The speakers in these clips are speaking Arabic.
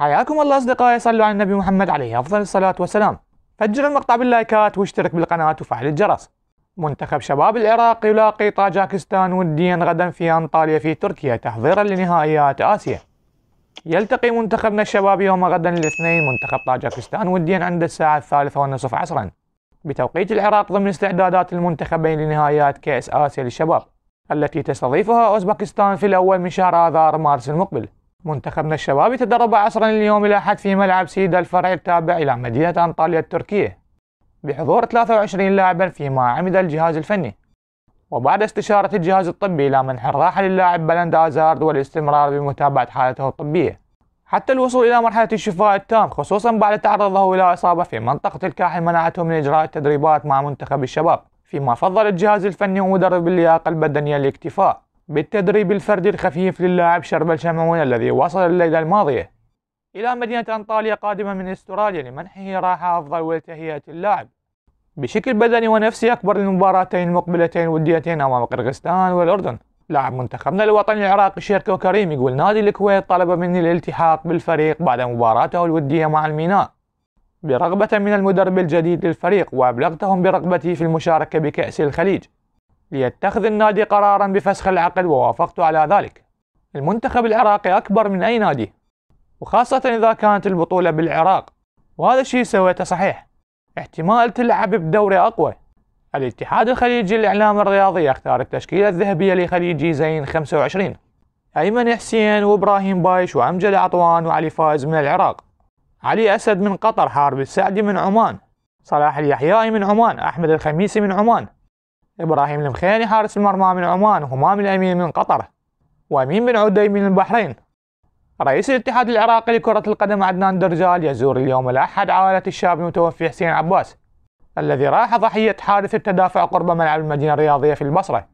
حياكم الله أصدقائي صلوا على النبي محمد عليه أفضل الصلاة والسلام فجر المقطع باللايكات واشترك بالقناة وفعل الجرس منتخب شباب العراق يلاقي طاجاكستان وديا غدا في أنطاليا في تركيا تحضيرا لنهائيات آسيا يلتقي منتخبنا الشباب يوم غدا الاثنين منتخب طاجاكستان وديا عند الساعة الثالثة والنصف عصرا بتوقيت العراق ضمن استعدادات المنتخبين لنهائيات كأس آسيا للشباب التي تستضيفها أوزبكستان في الأول من شهر آذار مارس المقبل منتخبنا الشباب يتدرب عصرا اليوم الأحد في ملعب سيدا الفرع التابع إلى مدينة أنطاليا التركية بحضور 23 لاعبا فيما عمد الجهاز الفني وبعد استشارة الجهاز الطبي إلى منح الراحة للاعب بلند أزارد والاستمرار بمتابعة حالته الطبية حتى الوصول إلى مرحلة الشفاء التام خصوصا بعد تعرضه إلى إصابة في منطقة الكاحل منعته من إجراء التدريبات مع منتخب الشباب فيما فضل الجهاز الفني ومدرب اللياقة البدنية الاكتفاء بالتدريب الفردي الخفيف للاعب شربل شمعون الذي وصل الليلة الماضية إلى مدينة أنطاليا قادمة من استراليا لمنحه راحة أفضل ولتهيئة اللاعب بشكل بدني ونفسي أكبر للمباراتين المقبلتين وديتين أمام قرغستان والأردن لاعب منتخبنا الوطني العراقي شيركو كريم يقول نادي الكويت طلب مني الالتحاق بالفريق بعد مباراته الودية مع الميناء برغبة من المدرب الجديد للفريق وأبلغتهم برغبتي في المشاركة بكأس الخليج ليتخذ النادي قرارا بفسخ العقد ووافقت على ذلك المنتخب العراقي أكبر من أي نادي وخاصة إذا كانت البطولة بالعراق وهذا الشيء سويته صحيح احتمال تلعب بدوري أقوى الاتحاد الخليجي الإعلام الرياضي اختار التشكيلة الذهبية لخليجي زين 25 أيمن حسين وإبراهيم بايش وأمجد عطوان وعلي فايز من العراق علي أسد من قطر حارب السعدي من عمان صلاح اليحيائي من عمان أحمد الخميسي من عمان إبراهيم المخيلي حارس المرمى من عمان وهمام الأمين من قطر وأمين بن عدي من البحرين رئيس الاتحاد العراقي لكرة القدم عدنان درجال يزور اليوم الأحد عائلة الشاب المتوفي حسين عباس الذي راح ضحية حادث التدافع قرب ملعب المدينة الرياضية في البصرة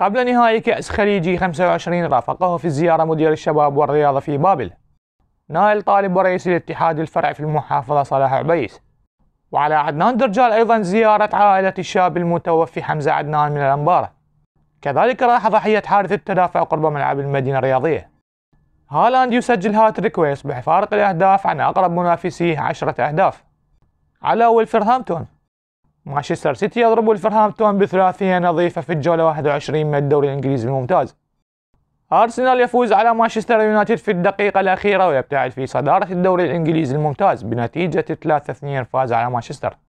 قبل نهائي كأس خليجي 25 رافقه في الزيارة مدير الشباب والرياضة في بابل نائل طالب ورئيس الاتحاد الفرع في المحافظة صلاح عبيس وعلى عدنان درجال أيضا زيارة عائلة الشاب المتوفي حمزة عدنان من الأنبارة كذلك راح ضحية حادث التدافع قرب ملعب المدينة الرياضية هالاند يسجل هاتريك ويصبح فارق الأهداف عن أقرب منافسيه عشرة أهداف على ولفرهامبتون مانشستر سيتي يضرب ولفرهامبتون بثلاثية نظيفة في الجولة 21 من الدوري الإنجليزي الممتاز أرسنال يفوز على مانشستر يونايتد في الدقيقة الأخيرة ويبتعد في صدارة الدوري الإنجليزي الممتاز بنتيجة 3-2 فاز على مانشستر